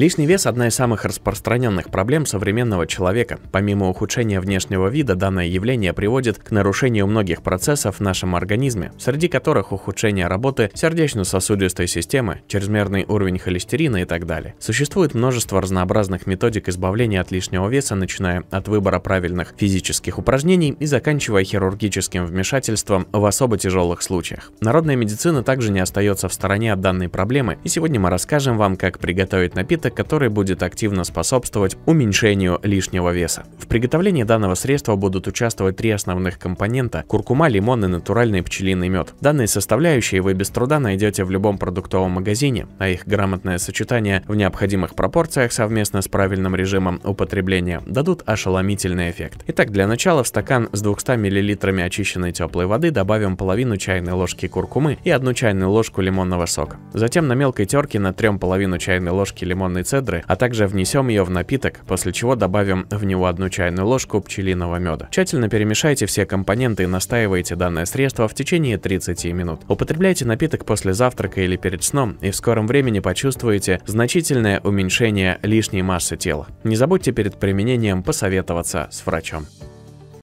Лишний вес – одна из самых распространенных проблем современного человека. Помимо ухудшения внешнего вида, данное явление приводит к нарушению многих процессов в нашем организме, среди которых ухудшение работы сердечно-сосудистой системы, чрезмерный уровень холестерина и так далее. Существует множество разнообразных методик избавления от лишнего веса, начиная от выбора правильных физических упражнений и заканчивая хирургическим вмешательством в особо тяжелых случаях. Народная медицина также не остается в стороне от данной проблемы, и сегодня мы расскажем вам, как приготовить напиток, напиток, который будет активно способствовать уменьшению лишнего веса. В приготовлении данного средства будут участвовать три основных компонента – куркума, лимон и натуральный пчелиный мед. Данные составляющие вы без труда найдете в любом продуктовом магазине, а их грамотное сочетание в необходимых пропорциях совместно с правильным режимом употребления дадут ошеломительный эффект. Итак, для начала в стакан с 200 мл очищенной теплой воды добавим половину чайной ложки куркумы и одну чайную ложку лимонного сока. Затем на мелкой терке натрем половину чайной ложки лимона зеленой цедры, а также внесем ее в напиток, после чего добавим в него одну чайную ложку пчелиного меда. Тщательно перемешайте все компоненты и настаивайте данное средство в течение 30 минут. Употребляйте напиток после завтрака или перед сном, и в скором времени почувствуете значительное уменьшение лишней массы тела. Не забудьте перед применением посоветоваться с врачом.